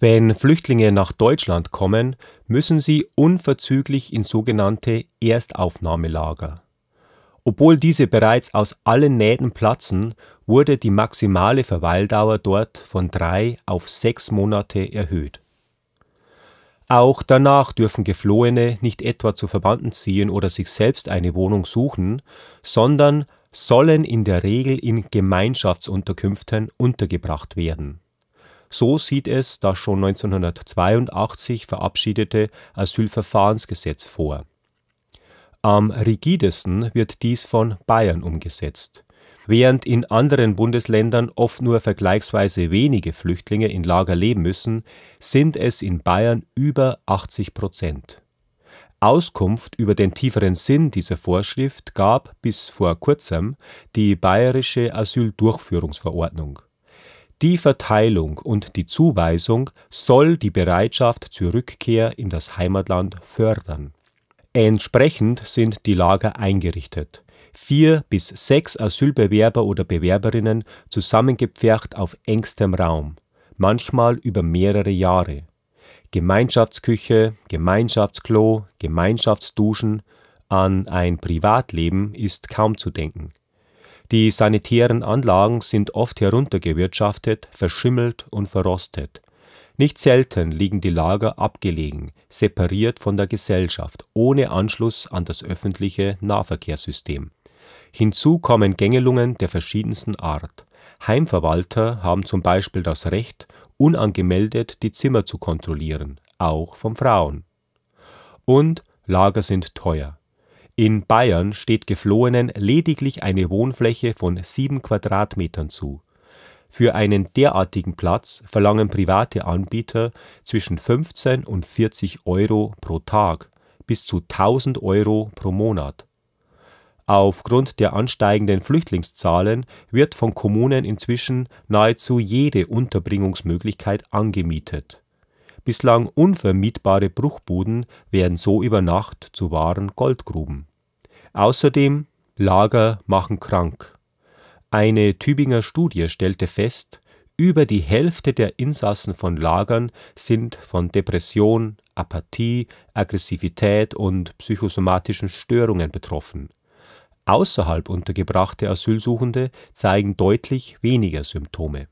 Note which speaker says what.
Speaker 1: Wenn Flüchtlinge nach Deutschland kommen, müssen sie unverzüglich in sogenannte Erstaufnahmelager. Obwohl diese bereits aus allen Nähten platzen, wurde die maximale Verweildauer dort von drei auf sechs Monate erhöht. Auch danach dürfen Geflohene nicht etwa zu Verwandten ziehen oder sich selbst eine Wohnung suchen, sondern sollen in der Regel in Gemeinschaftsunterkünften untergebracht werden so sieht es das schon 1982 verabschiedete Asylverfahrensgesetz vor. Am rigidesten wird dies von Bayern umgesetzt. Während in anderen Bundesländern oft nur vergleichsweise wenige Flüchtlinge in Lager leben müssen, sind es in Bayern über 80 Prozent. Auskunft über den tieferen Sinn dieser Vorschrift gab bis vor kurzem die bayerische Asyldurchführungsverordnung. Die Verteilung und die Zuweisung soll die Bereitschaft zur Rückkehr in das Heimatland fördern. Entsprechend sind die Lager eingerichtet. Vier bis sechs Asylbewerber oder Bewerberinnen zusammengepfercht auf engstem Raum, manchmal über mehrere Jahre. Gemeinschaftsküche, Gemeinschaftsklo, Gemeinschaftsduschen, an ein Privatleben ist kaum zu denken. Die sanitären Anlagen sind oft heruntergewirtschaftet, verschimmelt und verrostet. Nicht selten liegen die Lager abgelegen, separiert von der Gesellschaft, ohne Anschluss an das öffentliche Nahverkehrssystem. Hinzu kommen Gängelungen der verschiedensten Art. Heimverwalter haben zum Beispiel das Recht, unangemeldet die Zimmer zu kontrollieren, auch von Frauen. Und Lager sind teuer. In Bayern steht Geflohenen lediglich eine Wohnfläche von sieben Quadratmetern zu. Für einen derartigen Platz verlangen private Anbieter zwischen 15 und 40 Euro pro Tag bis zu 1000 Euro pro Monat. Aufgrund der ansteigenden Flüchtlingszahlen wird von Kommunen inzwischen nahezu jede Unterbringungsmöglichkeit angemietet Bislang unvermietbare Bruchbuden werden so über Nacht zu wahren Goldgruben. Außerdem Lager machen krank. Eine Tübinger Studie stellte fest, über die Hälfte der Insassen von Lagern sind von Depression, Apathie, Aggressivität und psychosomatischen Störungen betroffen. Außerhalb untergebrachte Asylsuchende zeigen deutlich weniger Symptome